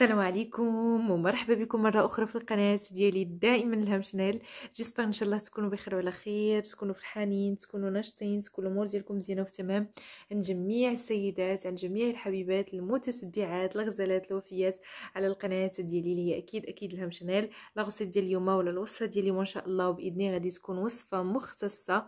السلام عليكم ومرحبا بكم مره اخرى في القناه ديالي دائما الهام شنال جيسبر ان شاء الله تكونوا بخير وعلى خير تكونوا فرحانين تكونوا ناشطين تكون الامور ديالكم مزيانه وفي تمام عن جميع السيدات عن جميع الحبيبات المتتبعات الغزالات الوفيات على القناه ديالي اللي هي اكيد اكيد الهام شنال لا ديال اليوم ولا الوصفه ديال اليوم ان شاء الله وباذن غادي تكون وصفه مختصه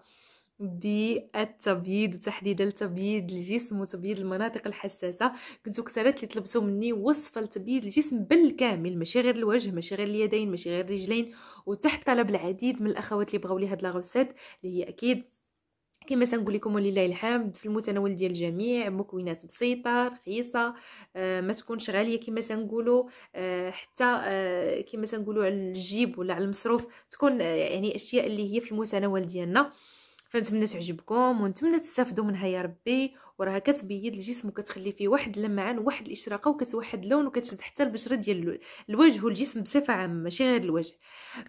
بالتبييض وتحديدا التبييض الجسم وتبييض المناطق الحساسه كنتو كثرات اللي طلبتو مني وصفه لتبييض الجسم بالكامل ماشي غير الوجه ماشي غير اليدين ماشي غير الرجلين وتحت طلب العديد من الاخوات اللي بغاو لي هاد لاغوسيت اللي هي اكيد كما سنقول لكم ولله الحمد في المتناول ديال الجميع مكونات بسيطه رخيصه آه ما تكونش غاليه كما سنقولوا آه حتى آه كما سنقولوا على الجيب ولا على المصروف تكون آه، يعني اشياء اللي هي في المتناول ديالنا فنتمنى تعجبكم ونتمنى تستافدوا منها يا ربي وراها كتبيض الجسم وكتخلي فيه واحد اللمعان وواحد الاشراقه وكتوحد اللون وكتشد حتى البشره ديال الوجه والجسم بصفه عامه ماشي غير الوجه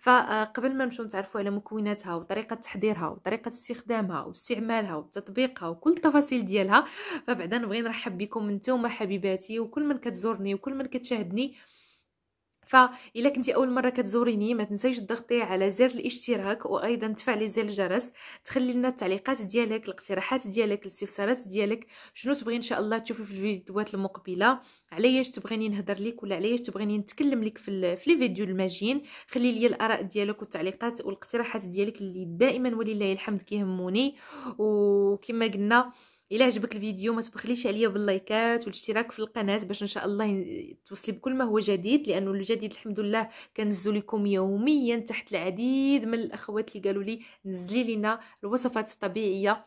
فقبل آه، ما نمشيو نتعرفوا على مكوناتها وطريقه تحضيرها وطريقه استخدامها واستعمالها وتطبيقها وكل التفاصيل ديالها فبعدا نبغي نرحب بكم نتوما حبيباتي وكل من كتزورني وكل من كتشاهدني فإذا كنتي أول مرة كتزوريني ما تنسيش تضغطي على زر الاشتراك وأيضا تفعلي زر الجرس تخلي لنا التعليقات ديالك الاقتراحات ديالك الاستفسارات ديالك شنو تبغي إن شاء الله تشوفي في الفيديوهات المقبلة علاش تبغيني نهضر لك ولا علاش تبغيني نتكلم لك في في لي فيديو الماجين خلي لي الآراء ديالك والتعليقات والاقتراحات ديالك اللي دائما ولله الحمد كيهموني وكما قلنا الا عجبك الفيديو ما تبخليش عليا باللايكات والاشتراك في القناه باش ان شاء الله توصلي بكل ما هو جديد لانه الجديد الحمد لله كنزل لكم يوميا تحت العديد من الاخوات اللي قالوا لي نزلي لينا الوصفات الطبيعيه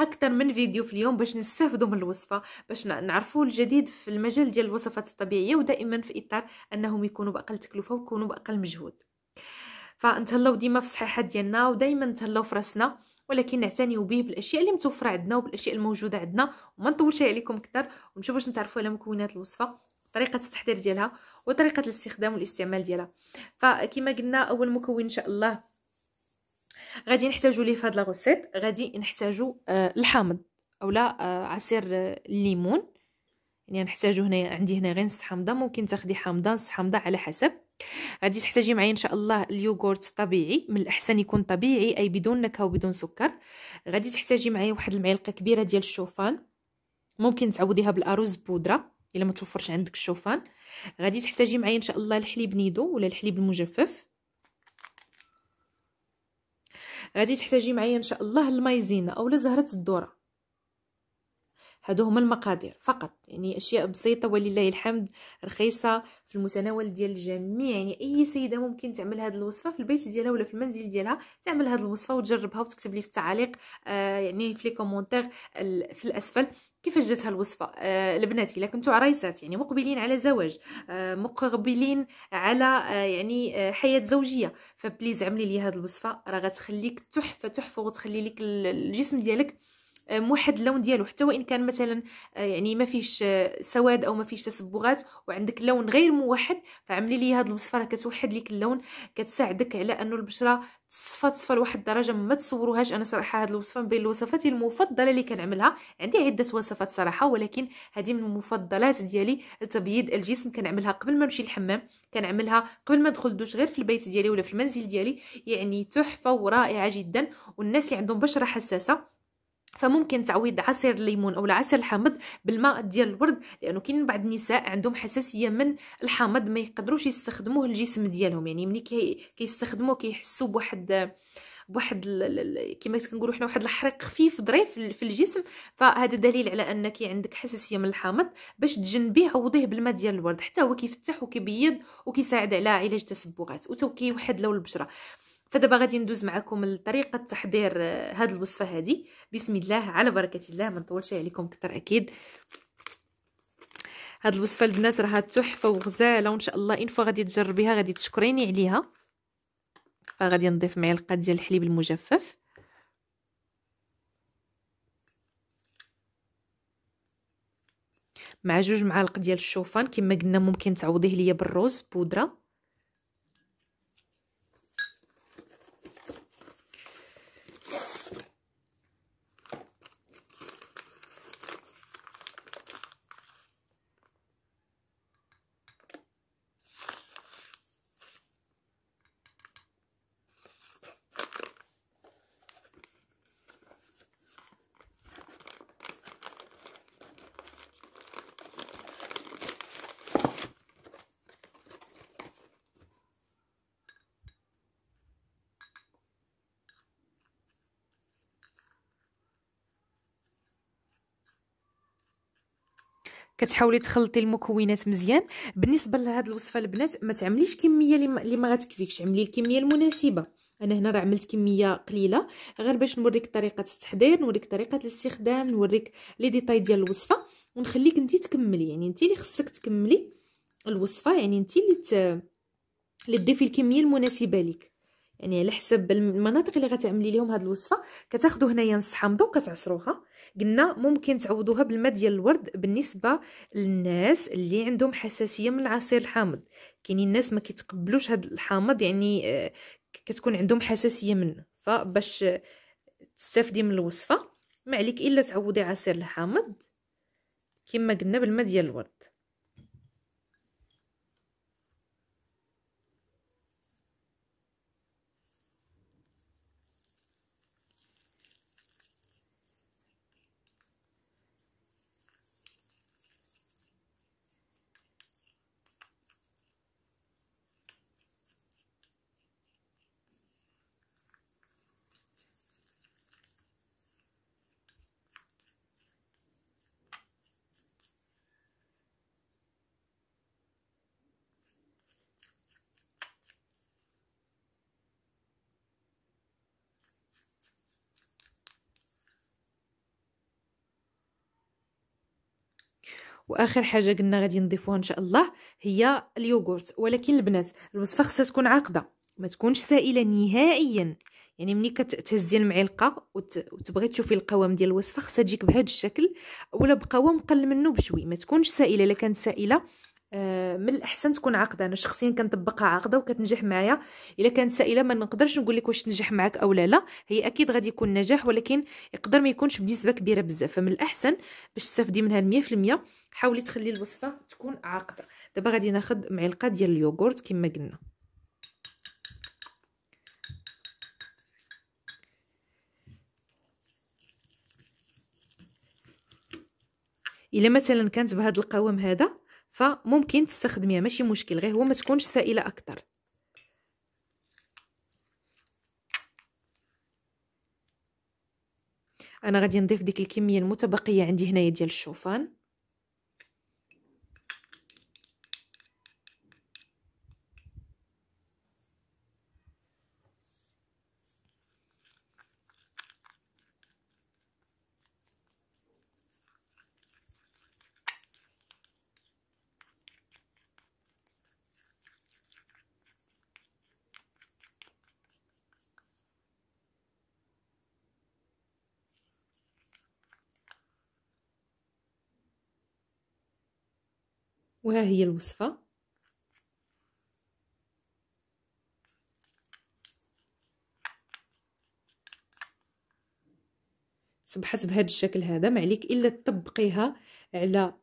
اكثر من فيديو في اليوم باش نستافدوا من الوصفه باش نعرفوا الجديد في المجال ديال الوصفات الطبيعيه ودائما في اطار انهم يكونوا باقل تكلفه ويكونوا باقل مجهود فنتهلاو ديما في الصحيحات ديالنا ودائما نتهلاو في راسنا ولكن نعتنيو به بالاشياء اللي متوفره عندنا وبالاشياء الموجوده عندنا وما نطولش عليكم اكثر ونمشيو باش نتعرفوا على مكونات الوصفه طريقه التحضير ديالها وطريقه الاستخدام والاستعمال ديالها فكما قلنا اول مكون ان شاء الله غادي نحتاجو ليه في هاد لاغوسيت غادي نحتاجو آه الحامض اولا آه عصير آه، الليمون يعني نحتاجو هنا عندي هنا غير نص حامضه ممكن تاخدي حامضه نص حامضه على حسب غادي تحتاجي معايا ان شاء الله اليوغورت طبيعي من الاحسن يكون طبيعي اي بدون نكهه وبدون سكر غادي تحتاجي معايا واحد المعلقه كبيره ديال الشوفان ممكن تعوضيها بالارز بودره الا ما توفرش عندك الشوفان غادي تحتاجي معايا ان شاء الله الحليب نيدو ولا الحليب المجفف غادي تحتاجي معايا ان شاء الله المايزينا اولا زهره الذره هادو هما المقادير فقط يعني اشياء بسيطه ولله الحمد رخيصه في المتناول ديال الجميع يعني اي سيده ممكن تعمل هاد الوصفه في البيت ديالها ولا في المنزل ديالها تعمل هاد الوصفه وتجربها وتكتب لي في التعاليق آه يعني في لي كومونتير في الاسفل كيفاش جاتها الوصفه آه البنات الا كنتو عريسات يعني مقبلين على زواج آه مقبلين على آه يعني آه حياه زوجيه فبليز عملي لي هاد الوصفه راه غتخليك تحفه تحفه وتخلي لك الجسم ديالك آه، موحد اللون ديالو حتى وان كان مثلا آه، يعني ما فيش آه، سواد او ما فيش تصبغات وعندك لون غير موحد فعملي لي هاد الوصفه راه كتوحد ليك اللون كتساعدك على انه البشره تصفى تصفى لواحد الدرجه ما تصوروهاش انا صراحه هاد الوصفه من بين الوصفات المفضله اللي كنعملها عندي عده وصفات صراحه ولكن هذه من المفضلات ديالي لتبييض الجسم كنعملها قبل ما نمشي للحمام كنعملها قبل ما ندخل الدوش غير في البيت ديالي ولا في المنزل ديالي يعني تحفه ورائعه جدا والناس اللي عندهم بشره حساسه فممكن تعويض عصير الليمون او عصير الحامض بالماء ديال الورد لانه كاين بعض النساء عندهم حساسيه من الحامض ما يقدروش يستخدموه الجسم ديالهم يعني ملي كي كيستخدموه كيحسوا بواحد بواحد كما كنقولوا حنا واحد الحريق خفيف ظريف في الجسم فهذا دليل على انك عندك حساسيه من الحامض باش تجنبيه عوضيه بالماء ديال الورد حتى هو كيفتح وكيبيض وكيساعد على علاج التصبغات وتوكي واحد لون البشره فدابا غادي ندوز معكم لطريقه تحضير آه، هاد الوصفه هادي بسم الله على بركه الله ما نطولش عليكم كثر اكيد هاد الوصفه البنات راها تحفه وغزاله وان شاء الله ان فوا غادي تجربيها غادي تشكريني عليها فغادي نضيف معلقه ديال الحليب المجفف مع جوج معالق ديال الشوفان كما قلنا ممكن تعوضيه ليا بالرز بودره كتحاولي تخلطي المكونات مزيان بالنسبه لهاد الوصفه البنات ما تعمليش كميه اللي ما غتكفيكش عملي الكميه المناسبه انا هنا راه عملت كميه قليله غير باش نوريك طريقه التحضير نوريك طريقه الاستخدام نوريك لي ديتاي ديال الوصفه ونخليك انت تكملي يعني انت اللي خصك تكملي الوصفه يعني انت اللي ت... اللي تضيفي الكميه المناسبه ليك يعني على حسب المناطق اللي غتعملي لهم هذه الوصفه كتاخذوا هنايا نص حامضه وكتعصروها قلنا ممكن تعوضوها بالماء ديال الورد بالنسبه للناس اللي عندهم حساسيه من العصير الحامض كاينين الناس ما كيتقبلوش هذا الحامض يعني آه، كتكون عندهم حساسيه منه فباش تستافدي من الوصفه ما عليك الا تعوضي عصير الحامض كما قلنا بالماء ديال الورد واخر حاجه قلنا غادي نضيفوها ان شاء الله هي اليوغورت ولكن البنات الوصفه خصها تكون عاقده ما تكونش سائله نهائيا يعني ملي كتهزي المعلقه وتبغي تشوفي القوام ديال الوصفه خصها تجيك بهذا الشكل ولا بقوام قل منه بشوي ما تكونش سائله الا كانت سائله آه، من الاحسن تكون عقده انا شخصيا كنطبقها عقده وكتنجح معايا الا كانت سائله ما نقدرش نقول لك واش تنجح معك او لا لا هي اكيد غادي يكون نجاح ولكن يقدر ما يكونش بنسبه كبيره بزاف فمن الاحسن باش تستافدي منها 100% حاولي تخلي الوصفه تكون عاقده دابا غادي ناخذ معلقه ديال اليوغورت كما قلنا الا مثلا كانت بهذا القوام هذا فممكن تستخدميها ماشي مشكل غير هو ما تكونش سائله اكثر انا غادي نضيف ديك الكميه المتبقيه عندي هنايا ديال الشوفان وها هي الوصفة صبحت بهذا الشكل هذا ما عليك الا تطبقيها على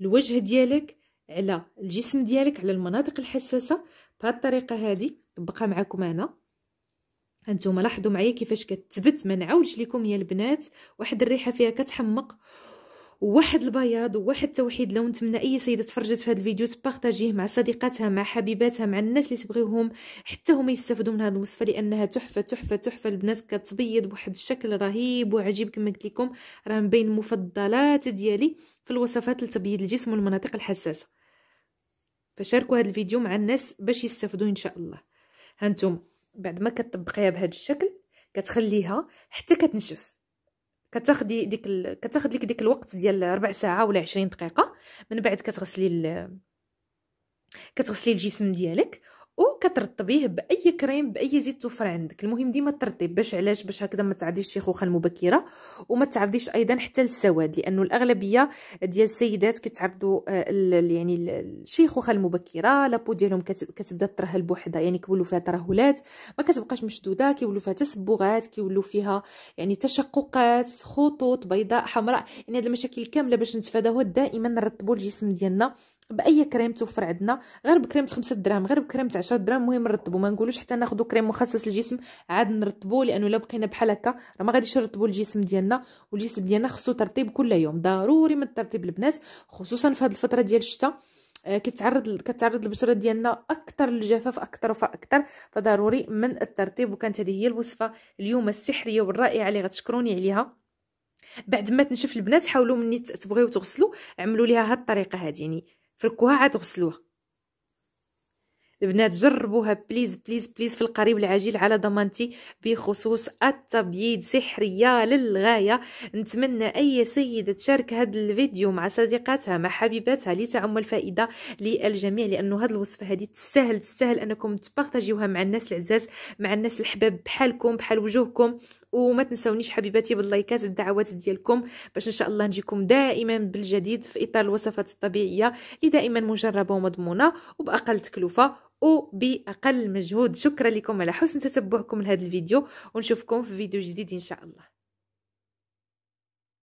الوجه ديالك على الجسم ديالك على المناطق الحساسه بهذه الطريقه هذه طبقها معكم انا هانتوما لاحظوا معايا كيفاش كتثبت ما نعاودش لكم يا البنات واحد الريحه فيها كتحمق وواحد البياض وواحد التوحيد لو نتمنى اي سيده تفرجت في هذا الفيديو تبارطاجيه مع صديقاتها مع حبيباتها مع الناس اللي تبغيهم حتى هما يستافدوا من هذه الوصفه لانها تحفه تحفه تحفه البنات كتبيض بواحد الشكل رهيب وعجيب كما قلت لكم راه من بين المفضلات ديالي في الوصفات لتبييض الجسم والمناطق الحساسه فشاركوا هذا الفيديو مع الناس باش يستافدوا ان شاء الله هانتوما بعد ما كتطبقيها بهذا الشكل كتخليها حتى كتنشف كتاخدي ديك ال... كتاخد لك ديك الوقت ديال ربع ساعه ولا 20 دقيقه من بعد كتغسلي ال... كتغسلي الجسم ديالك وكترطبيه باي كريم باي زيت توفر عندك المهم ديما الترطيب باش علاش باش هكذا ما تعديش الشيخوخه المبكره وما تعرضيش ايضا حتى للسواد لانه الاغلبيه ديال السيدات كيتعرضوا آه، يعني الشيخوخه المبكره لابو ديالهم كتبدا ترهل بوحدها يعني كيولوا فيها ترهلات ما كتبقاش مشدوده كيولوا فيها تسبغات كيولوا فيها يعني تشققات خطوط بيضاء حمراء يعني هاد المشاكل كامله باش نتفاداوها دائما نرطبوا الجسم ديالنا باي كريم توفر عندنا غير بكريمه 5 دراهم غير بكريمه 10 دراهم المهم نرطبو ما نقولوش حتى ناخذ كريم مخصص للجسم عاد نرطبو لانه الا بقينا بحال هكا راه ما غاديش نرطبو الجسم ديالنا والجسم ديالنا خصو ترطيب كل يوم ضروري من الترطيب البنات خصوصا في هذه الفتره ديال الشتاء آه، كتعرض كتعرض البشره ديالنا اكثر للجفاف اكثر فاكثر فضروري من الترطيب وكانت هذه هي الوصفه اليوم السحريه والرائعه اللي غتشكروني عليها بعد ما تنشف البنات حاولوا مني تبغيو تغسلوا عملوا ليها هاد الطريقه هذه يعني فركوها عاد غسلوها البنات جربوها بليز بليز بليز في القريب العاجل على ضمانتي بخصوص التبييض سحريه للغايه نتمنى اي سيده تشارك هذا الفيديو مع صديقاتها مع حبيباتها لتعم الفائده للجميع لانه هذه الوصفه هذه تستاهل تستاهل انكم تبارطاجيوها مع الناس العزاز مع الناس الحباب بحالكم بحال وجوهكم وما تنسونيش حبيباتي باللايكات الدعوات ديالكم باش ان شاء الله نجيكم دائما بالجديد في اطار الوصفات الطبيعيه اللي دائما مجربه ومضمونه وباقل تكلفه وباقل مجهود شكرا لكم على حسن تتبعكم لهذا الفيديو ونشوفكم في فيديو جديد ان شاء الله